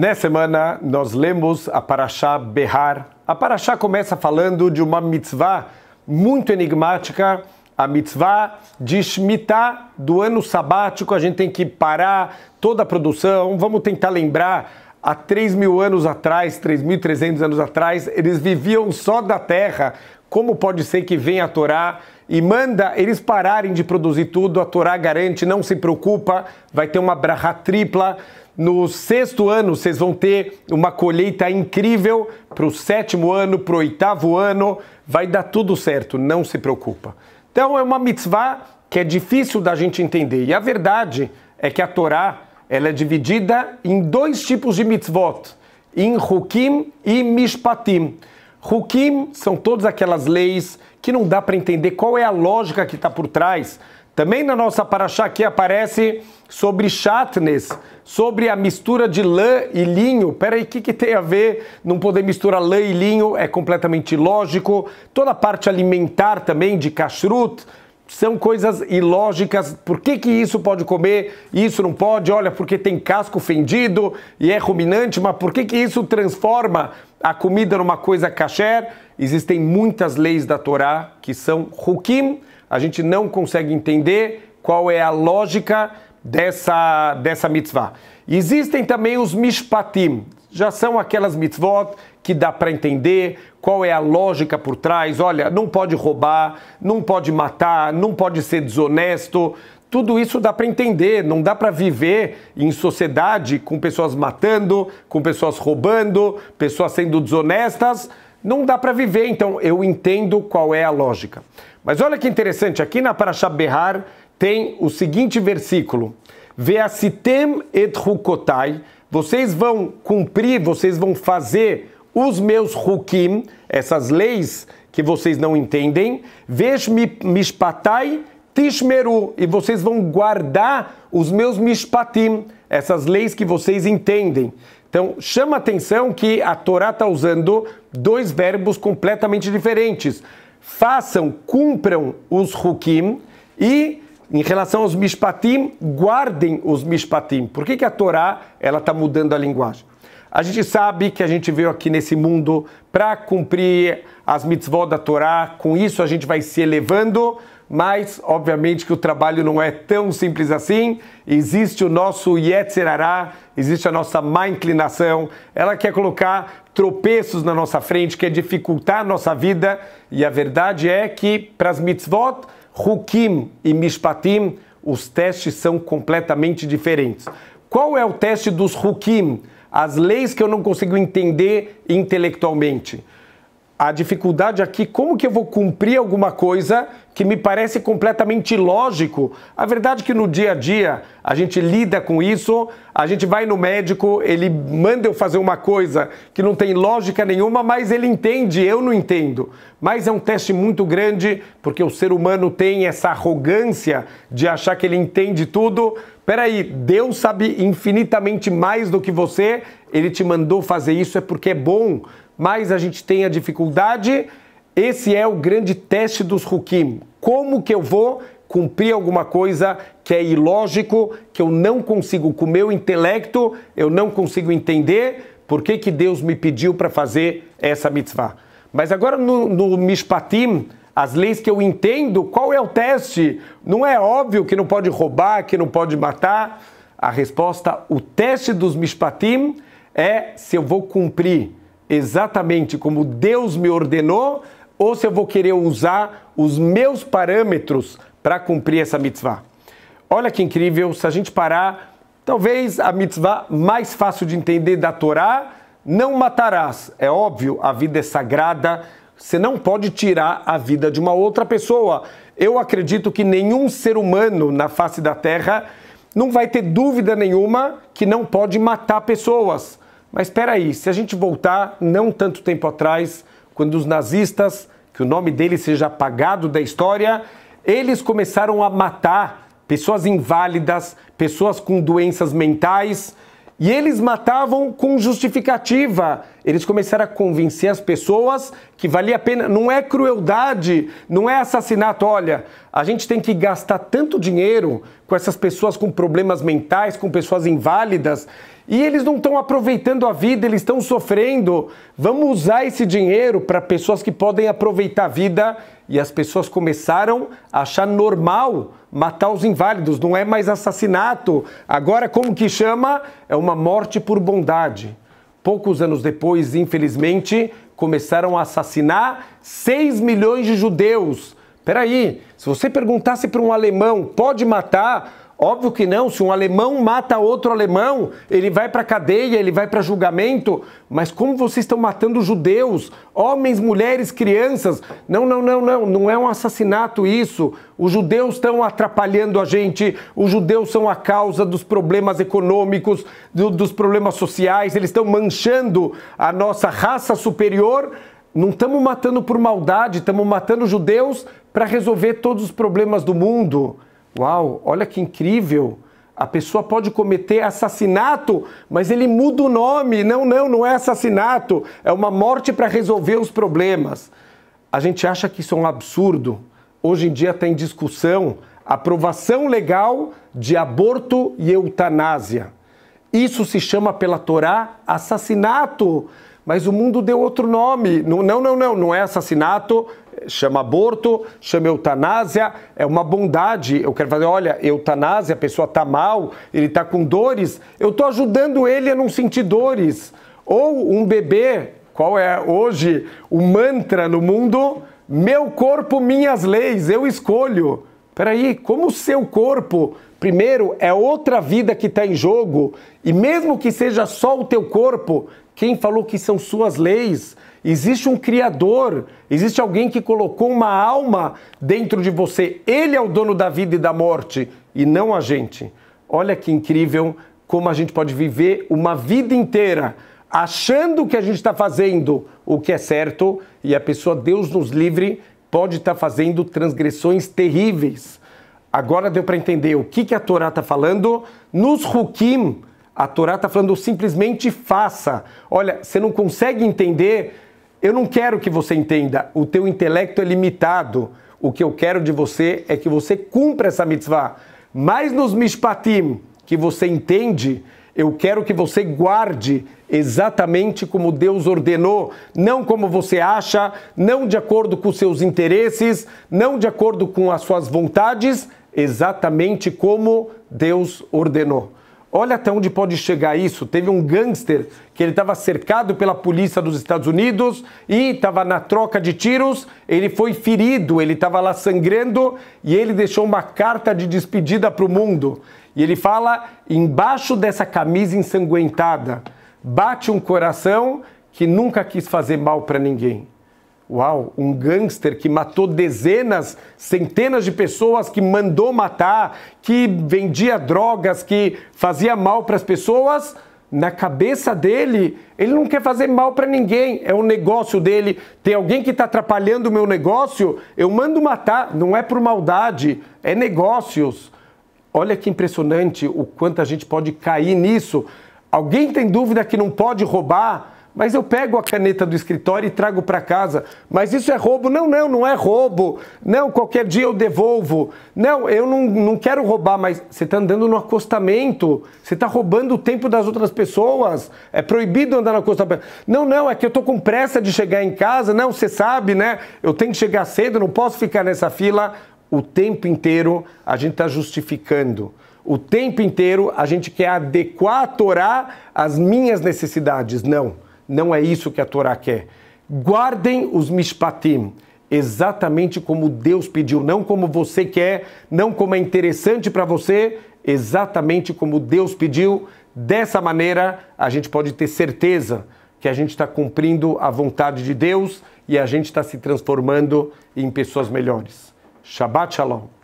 Nessa semana, nós lemos a Parashá Behar. A Parashá começa falando de uma mitzvah muito enigmática, a mitzvah de Shemitah, do ano sabático. A gente tem que parar toda a produção, vamos tentar lembrar há 3 mil anos atrás, 3.300 anos atrás, eles viviam só da terra. Como pode ser que venha a Torá e manda eles pararem de produzir tudo? A Torá garante, não se preocupa, vai ter uma braha tripla. No sexto ano, vocês vão ter uma colheita incrível para o sétimo ano, para o oitavo ano. Vai dar tudo certo, não se preocupa. Então, é uma mitzvah que é difícil da gente entender. E a verdade é que a Torá ela é dividida em dois tipos de mitzvot, em Hukim e Mishpatim. Hukim são todas aquelas leis que não dá para entender qual é a lógica que está por trás, também na nossa paraxá aqui aparece sobre chatnes, sobre a mistura de lã e linho. Peraí, o que, que tem a ver? Não poder misturar lã e linho é completamente lógico. Toda a parte alimentar também de kashrut são coisas ilógicas. Por que, que isso pode comer e isso não pode? Olha, porque tem casco fendido e é ruminante, mas por que, que isso transforma a comida numa coisa kasher? Existem muitas leis da Torá que são hukim, a gente não consegue entender qual é a lógica dessa, dessa mitzvah. Existem também os mishpatim, já são aquelas mitzvot que dá para entender qual é a lógica por trás. Olha, não pode roubar, não pode matar, não pode ser desonesto. Tudo isso dá para entender, não dá para viver em sociedade com pessoas matando, com pessoas roubando, pessoas sendo desonestas não dá para viver, então eu entendo qual é a lógica. Mas olha que interessante, aqui na Parashá Berrar tem o seguinte versículo: Veasitem et hukotai, vocês vão cumprir, vocês vão fazer os meus hukim, essas leis que vocês não entendem, vesh mishpatai tishmeru, e vocês vão guardar os meus mishpatim, essas leis que vocês entendem. Então, chama atenção que a Torá está usando dois verbos completamente diferentes. Façam, cumpram os hukim e, em relação aos mishpatim, guardem os mishpatim. Por que, que a Torá está mudando a linguagem? A gente sabe que a gente veio aqui nesse mundo para cumprir as mitzvot da Torá, com isso a gente vai se elevando, mas obviamente que o trabalho não é tão simples assim. Existe o nosso Yetzerará, existe a nossa má inclinação, ela quer colocar tropeços na nossa frente, quer dificultar a nossa vida, e a verdade é que para as mitzvot, Hukim e Mishpatim, os testes são completamente diferentes. Qual é o teste dos Hukim? As leis que eu não consigo entender intelectualmente a dificuldade aqui, como que eu vou cumprir alguma coisa que me parece completamente lógico? A verdade é que no dia a dia a gente lida com isso, a gente vai no médico, ele manda eu fazer uma coisa que não tem lógica nenhuma, mas ele entende, eu não entendo. Mas é um teste muito grande, porque o ser humano tem essa arrogância de achar que ele entende tudo. Peraí, Deus sabe infinitamente mais do que você, ele te mandou fazer isso é porque é bom mais a gente tem a dificuldade, esse é o grande teste dos Hukim. Como que eu vou cumprir alguma coisa que é ilógico, que eu não consigo, com o meu intelecto, eu não consigo entender por que, que Deus me pediu para fazer essa mitzvah. Mas agora no, no Mishpatim, as leis que eu entendo, qual é o teste? Não é óbvio que não pode roubar, que não pode matar? A resposta, o teste dos Mishpatim é se eu vou cumprir exatamente como Deus me ordenou ou se eu vou querer usar os meus parâmetros para cumprir essa mitzvah. Olha que incrível, se a gente parar, talvez a mitzvah mais fácil de entender da Torá, não matarás. É óbvio, a vida é sagrada, você não pode tirar a vida de uma outra pessoa. Eu acredito que nenhum ser humano na face da terra não vai ter dúvida nenhuma que não pode matar pessoas. Mas espera aí, se a gente voltar não tanto tempo atrás, quando os nazistas, que o nome deles seja apagado da história, eles começaram a matar pessoas inválidas, pessoas com doenças mentais, e eles matavam com justificativa. Eles começaram a convencer as pessoas que valia a pena. Não é crueldade, não é assassinato. Olha, a gente tem que gastar tanto dinheiro com essas pessoas com problemas mentais, com pessoas inválidas. E eles não estão aproveitando a vida, eles estão sofrendo. Vamos usar esse dinheiro para pessoas que podem aproveitar a vida. E as pessoas começaram a achar normal matar os inválidos, não é mais assassinato. Agora, como que chama? É uma morte por bondade. Poucos anos depois, infelizmente, começaram a assassinar 6 milhões de judeus. Peraí, se você perguntasse para um alemão, pode matar? Óbvio que não, se um alemão mata outro alemão, ele vai para cadeia, ele vai para julgamento, mas como vocês estão matando judeus, homens, mulheres, crianças? Não, não, não, não, não é um assassinato isso. Os judeus estão atrapalhando a gente, os judeus são a causa dos problemas econômicos, do, dos problemas sociais, eles estão manchando a nossa raça superior. Não estamos matando por maldade, estamos matando judeus para resolver todos os problemas do mundo. Uau, olha que incrível! A pessoa pode cometer assassinato, mas ele muda o nome. Não, não, não é assassinato. É uma morte para resolver os problemas. A gente acha que isso é um absurdo. Hoje em dia tem discussão aprovação legal de aborto e eutanásia. Isso se chama pela Torá assassinato, mas o mundo deu outro nome. Não, não, não, não, não é assassinato, chama aborto, chama eutanásia, é uma bondade. Eu quero fazer, olha, eutanásia, a pessoa está mal, ele está com dores, eu estou ajudando ele a não sentir dores. Ou um bebê, qual é hoje o mantra no mundo? Meu corpo, minhas leis, eu escolho. Peraí, como o seu corpo, primeiro, é outra vida que está em jogo, e mesmo que seja só o teu corpo, quem falou que são suas leis? Existe um Criador, existe alguém que colocou uma alma dentro de você. Ele é o dono da vida e da morte e não a gente. Olha que incrível como a gente pode viver uma vida inteira achando que a gente está fazendo o que é certo e a pessoa, Deus nos livre, pode estar tá fazendo transgressões terríveis. Agora deu para entender o que, que a Torá está falando. Nos Hukim, a Torá está falando simplesmente faça. Olha, você não consegue entender, eu não quero que você entenda. O teu intelecto é limitado. O que eu quero de você é que você cumpra essa mitzvah. Mas nos mishpatim, que você entende, eu quero que você guarde exatamente como Deus ordenou, não como você acha, não de acordo com seus interesses, não de acordo com as suas vontades, exatamente como Deus ordenou. Olha até onde pode chegar isso. Teve um gangster que ele estava cercado pela polícia dos Estados Unidos e estava na troca de tiros. Ele foi ferido, ele estava lá sangrando e ele deixou uma carta de despedida para o mundo. E ele fala: embaixo dessa camisa ensanguentada, bate um coração que nunca quis fazer mal para ninguém. Uau, um gangster que matou dezenas, centenas de pessoas, que mandou matar, que vendia drogas, que fazia mal para as pessoas. Na cabeça dele, ele não quer fazer mal para ninguém, é o negócio dele. Tem alguém que está atrapalhando o meu negócio, eu mando matar. Não é por maldade, é negócios. Olha que impressionante o quanto a gente pode cair nisso. Alguém tem dúvida que não pode roubar? Mas eu pego a caneta do escritório e trago para casa. Mas isso é roubo? Não, não, não é roubo. Não, qualquer dia eu devolvo. Não, eu não, não quero roubar, mas você está andando no acostamento. Você está roubando o tempo das outras pessoas. É proibido andar no acostamento. Não, não, é que eu estou com pressa de chegar em casa. Não, você sabe, né? Eu tenho que chegar cedo, não posso ficar nessa fila. O tempo inteiro a gente está justificando. O tempo inteiro a gente quer adequar a Torá às minhas necessidades. Não. Não é isso que a Torá quer. Guardem os mishpatim, exatamente como Deus pediu, não como você quer, não como é interessante para você, exatamente como Deus pediu. Dessa maneira, a gente pode ter certeza que a gente está cumprindo a vontade de Deus e a gente está se transformando em pessoas melhores. Shabbat Shalom.